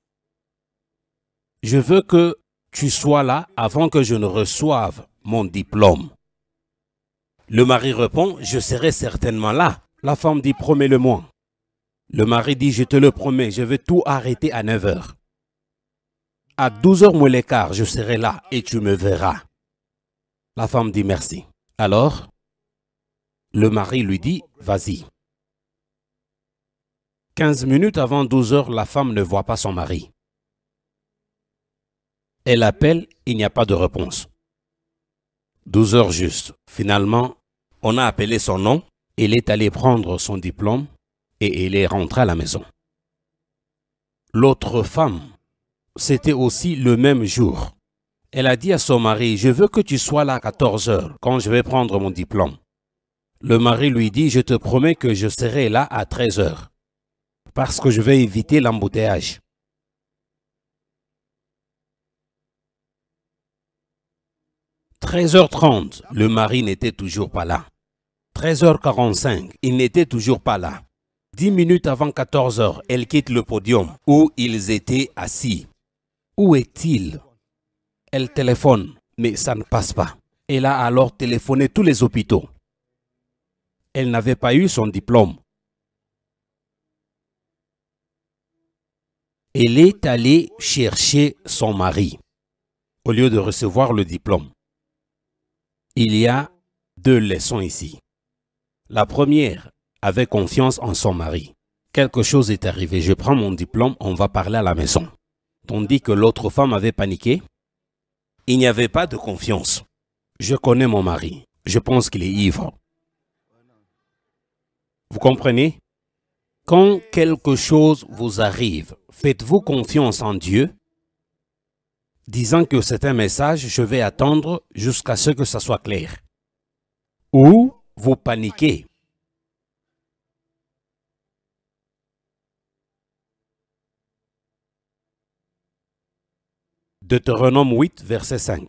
Je veux que tu sois là avant que je ne reçoive mon diplôme. Le mari répond, je serai certainement là. La femme dit, promets-le-moi. Le mari dit, je te le promets, je vais tout arrêter à 9h. À 12h moins l'écart, je serai là et tu me verras. La femme dit merci. Alors, le mari lui dit, vas-y. 15 minutes avant 12 heures, la femme ne voit pas son mari. Elle appelle, il n'y a pas de réponse. 12 heures juste. Finalement, on a appelé son nom, Il est allé prendre son diplôme, et elle est rentrée à la maison. L'autre femme, c'était aussi le même jour. Elle a dit à son mari, je veux que tu sois là à 14 heures quand je vais prendre mon diplôme. Le mari lui dit, je te promets que je serai là à 13 heures parce que je vais éviter l'embouteillage. « 13h30, le mari n'était toujours pas là. 13h45, il n'était toujours pas là. Dix minutes avant 14 heures, elle quitte le podium où ils étaient assis. Où est-il Elle téléphone, mais ça ne passe pas. Elle a alors téléphoné tous les hôpitaux. Elle n'avait pas eu son diplôme. Elle est allée chercher son mari au lieu de recevoir le diplôme. Il y a deux leçons ici. La première, avait confiance en son mari. Quelque chose est arrivé, je prends mon diplôme, on va parler à la maison. Tandis que l'autre femme avait paniqué, il n'y avait pas de confiance. Je connais mon mari, je pense qu'il est ivre. Vous comprenez Quand quelque chose vous arrive, faites-vous confiance en Dieu, disant que c'est un message, je vais attendre jusqu'à ce que ça soit clair. Ou vous paniquez Deutéronome 8, verset 5.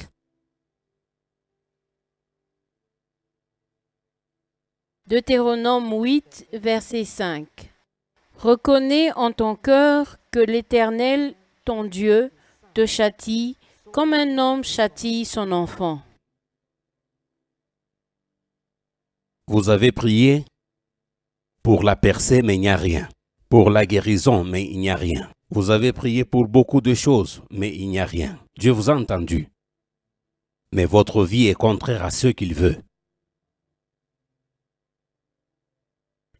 Deutéronome 8, verset 5. Reconnais en ton cœur que l'Éternel, ton Dieu, te châtie comme un homme châtie son enfant. Vous avez prié pour la percée, mais il n'y a rien. Pour la guérison, mais il n'y a rien. Vous avez prié pour beaucoup de choses, mais il n'y a rien. Dieu vous a entendu. Mais votre vie est contraire à ce qu'il veut.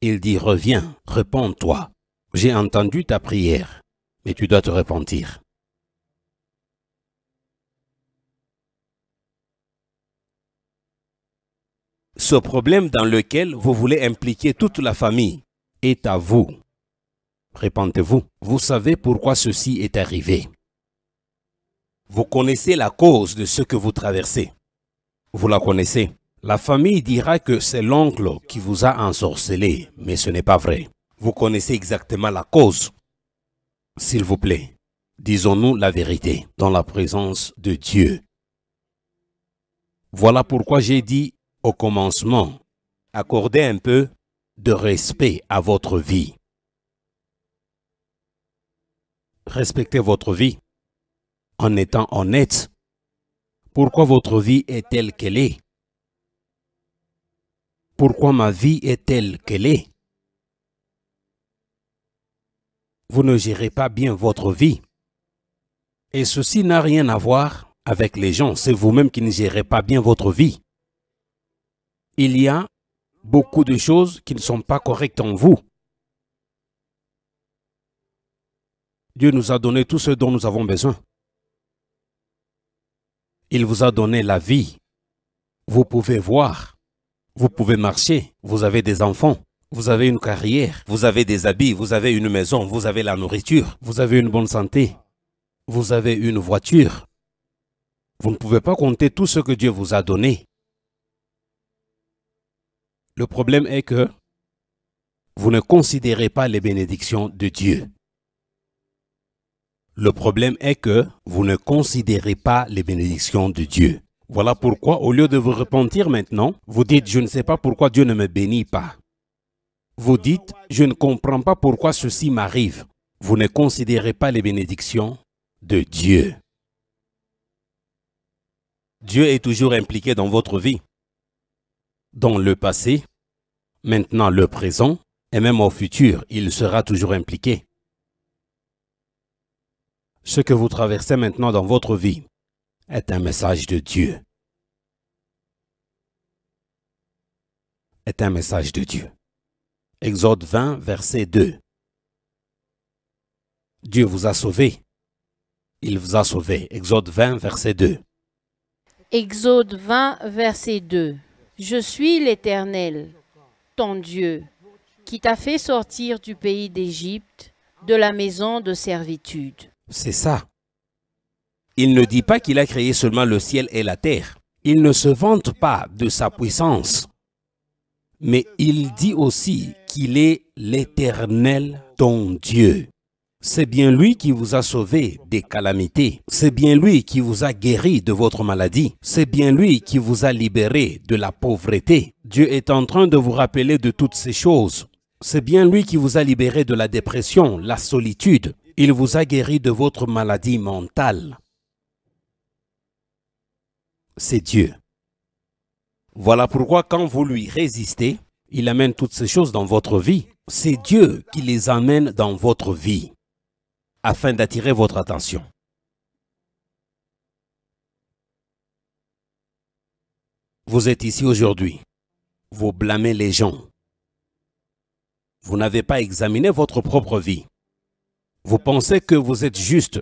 Il dit, reviens, réponds-toi. J'ai entendu ta prière, mais tu dois te repentir. Ce problème dans lequel vous voulez impliquer toute la famille est à vous Répentez-vous. Vous savez pourquoi ceci est arrivé. Vous connaissez la cause de ce que vous traversez. Vous la connaissez. La famille dira que c'est l'oncle qui vous a ensorcelé, mais ce n'est pas vrai. Vous connaissez exactement la cause. S'il vous plaît, disons-nous la vérité dans la présence de Dieu. Voilà pourquoi j'ai dit au commencement, accordez un peu de respect à votre vie respectez votre vie en étant honnête. Pourquoi votre vie est telle qu'elle est Pourquoi ma vie est elle qu'elle est Vous ne gérez pas bien votre vie. Et ceci n'a rien à voir avec les gens. C'est vous-même qui ne gérez pas bien votre vie. Il y a beaucoup de choses qui ne sont pas correctes en vous. Dieu nous a donné tout ce dont nous avons besoin. Il vous a donné la vie. Vous pouvez voir. Vous pouvez marcher. Vous avez des enfants. Vous avez une carrière. Vous avez des habits. Vous avez une maison. Vous avez la nourriture. Vous avez une bonne santé. Vous avez une voiture. Vous ne pouvez pas compter tout ce que Dieu vous a donné. Le problème est que vous ne considérez pas les bénédictions de Dieu. Le problème est que vous ne considérez pas les bénédictions de Dieu. Voilà pourquoi, au lieu de vous repentir maintenant, vous dites, je ne sais pas pourquoi Dieu ne me bénit pas. Vous dites, je ne comprends pas pourquoi ceci m'arrive. Vous ne considérez pas les bénédictions de Dieu. Dieu est toujours impliqué dans votre vie, dans le passé, maintenant le présent, et même au futur, il sera toujours impliqué. Ce que vous traversez maintenant dans votre vie est un message de Dieu. Est un message de Dieu. Exode 20, verset 2. Dieu vous a sauvé. Il vous a sauvé. Exode 20, verset 2. Exode 20, verset 2. Je suis l'Éternel, ton Dieu, qui t'a fait sortir du pays d'Égypte, de la maison de servitude. C'est ça. Il ne dit pas qu'il a créé seulement le ciel et la terre. Il ne se vante pas de sa puissance. Mais il dit aussi qu'il est l'éternel ton Dieu. C'est bien lui qui vous a sauvé des calamités. C'est bien lui qui vous a guéri de votre maladie. C'est bien lui qui vous a libéré de la pauvreté. Dieu est en train de vous rappeler de toutes ces choses. C'est bien lui qui vous a libéré de la dépression, la solitude. Il vous a guéri de votre maladie mentale. C'est Dieu. Voilà pourquoi quand vous lui résistez, il amène toutes ces choses dans votre vie. C'est Dieu qui les amène dans votre vie afin d'attirer votre attention. Vous êtes ici aujourd'hui. Vous blâmez les gens. Vous n'avez pas examiné votre propre vie. Vous pensez que vous êtes juste.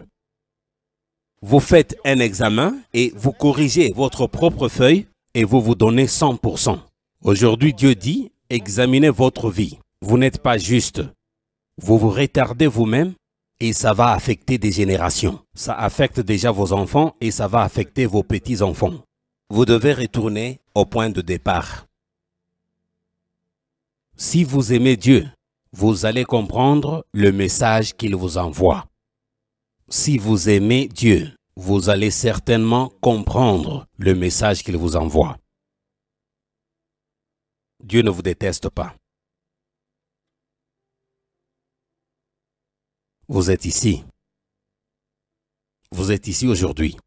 Vous faites un examen et vous corrigez votre propre feuille et vous vous donnez 100%. Aujourd'hui, Dieu dit, examinez votre vie. Vous n'êtes pas juste. Vous vous retardez vous-même et ça va affecter des générations. Ça affecte déjà vos enfants et ça va affecter vos petits-enfants. Vous devez retourner au point de départ. Si vous aimez Dieu, vous allez comprendre le message qu'il vous envoie. Si vous aimez Dieu, vous allez certainement comprendre le message qu'il vous envoie. Dieu ne vous déteste pas. Vous êtes ici. Vous êtes ici aujourd'hui.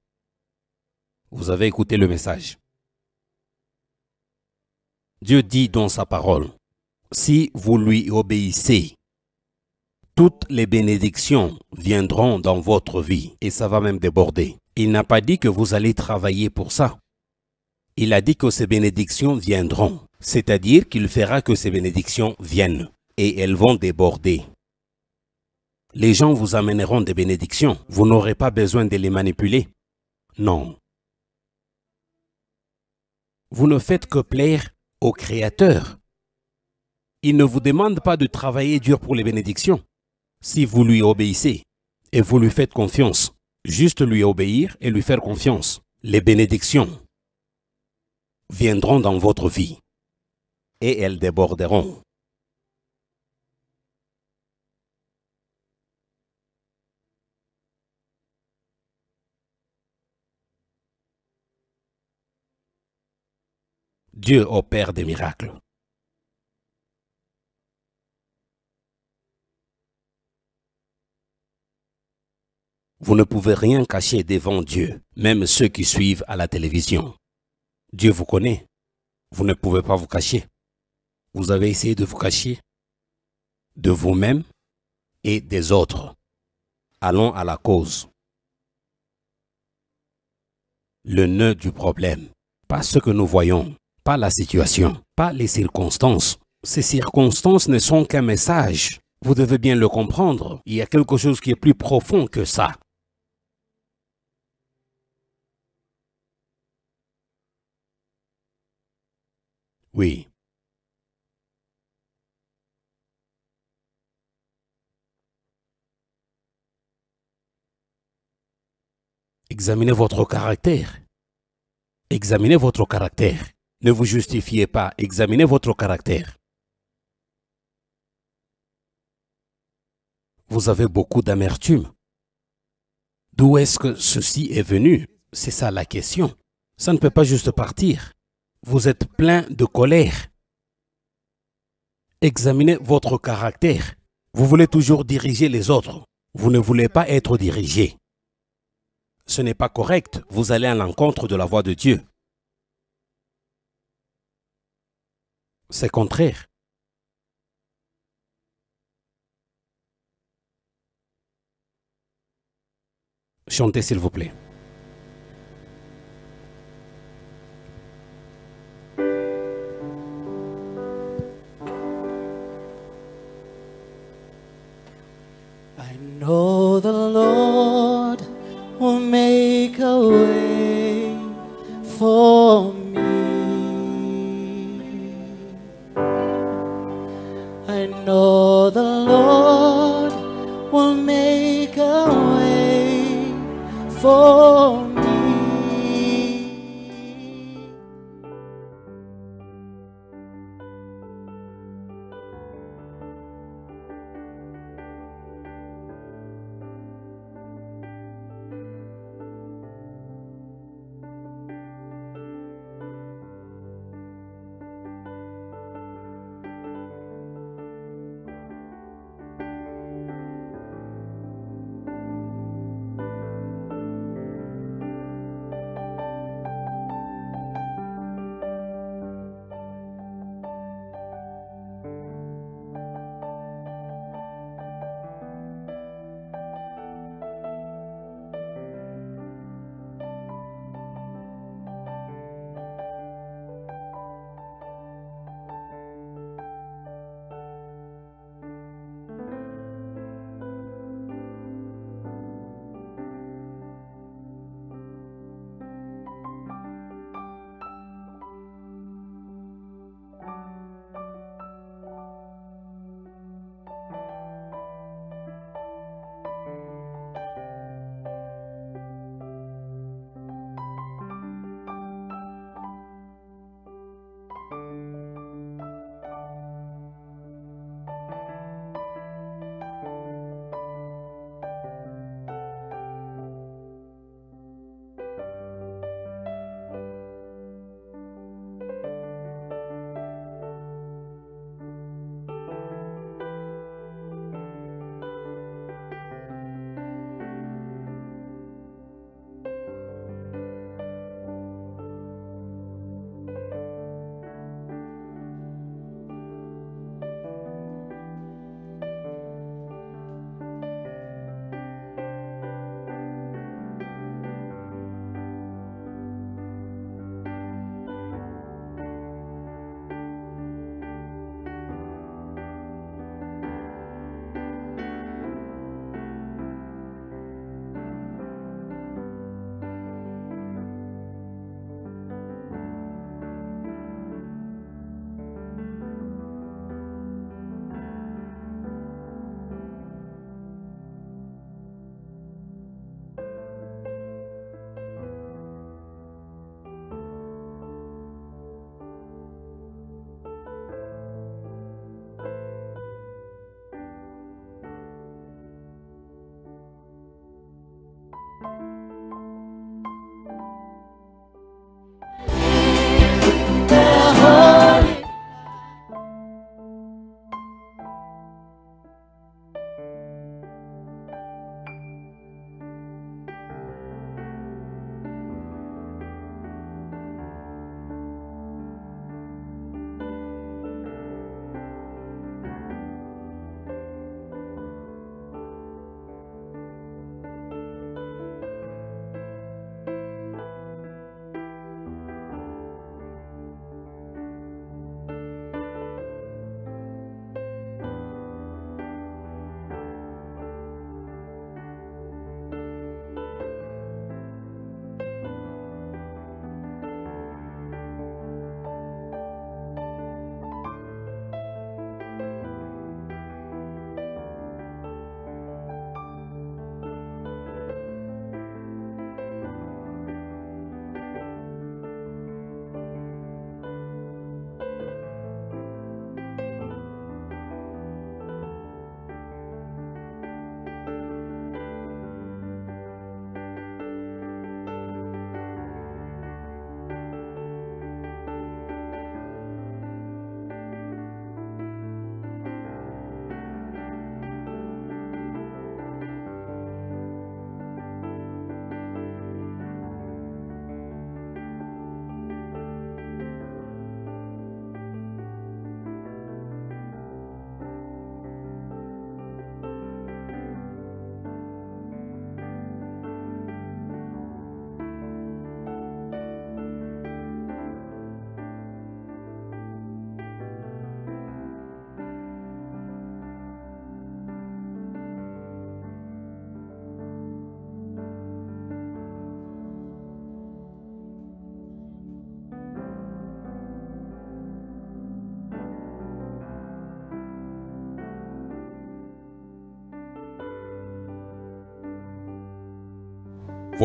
Vous avez écouté le message. Dieu dit dans sa parole, si vous lui obéissez. Toutes les bénédictions viendront dans votre vie et ça va même déborder. Il n'a pas dit que vous allez travailler pour ça. Il a dit que ces bénédictions viendront, c'est-à-dire qu'il fera que ces bénédictions viennent et elles vont déborder. Les gens vous amèneront des bénédictions, vous n'aurez pas besoin de les manipuler. Non. Vous ne faites que plaire au Créateur il ne vous demande pas de travailler dur pour les bénédictions. Si vous lui obéissez et vous lui faites confiance, juste lui obéir et lui faire confiance, les bénédictions viendront dans votre vie et elles déborderont. Dieu opère des miracles. Vous ne pouvez rien cacher devant Dieu, même ceux qui suivent à la télévision. Dieu vous connaît. Vous ne pouvez pas vous cacher. Vous avez essayé de vous cacher de vous-même et des autres. Allons à la cause. Le nœud du problème. Pas ce que nous voyons, pas la situation, pas les circonstances. Ces circonstances ne sont qu'un message. Vous devez bien le comprendre. Il y a quelque chose qui est plus profond que ça. Oui. Examinez votre caractère. Examinez votre caractère. Ne vous justifiez pas. Examinez votre caractère. Vous avez beaucoup d'amertume. D'où est-ce que ceci est venu C'est ça la question. Ça ne peut pas juste partir vous êtes plein de colère. Examinez votre caractère. Vous voulez toujours diriger les autres. Vous ne voulez pas être dirigé. Ce n'est pas correct. Vous allez à l'encontre de la voix de Dieu. C'est contraire. Chantez s'il vous plaît. I know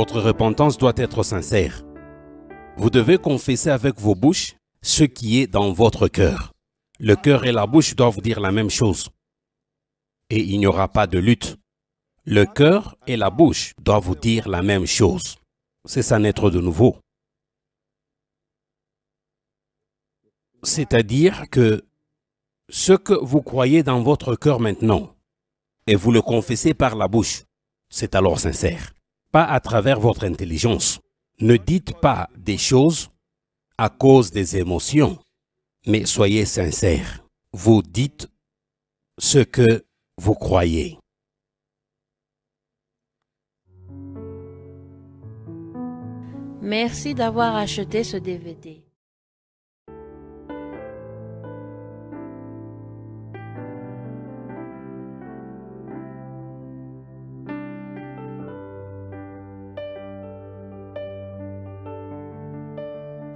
votre repentance doit être sincère. Vous devez confesser avec vos bouches ce qui est dans votre cœur. Le cœur et la bouche doivent dire la même chose. Et il n'y aura pas de lutte. Le cœur et la bouche doivent vous dire la même chose. C'est ça naître de nouveau. C'est-à-dire que ce que vous croyez dans votre cœur maintenant, et vous le confessez par la bouche, c'est alors sincère pas à travers votre intelligence. Ne dites pas des choses à cause des émotions, mais soyez sincères. Vous dites ce que vous croyez. Merci d'avoir acheté ce DVD.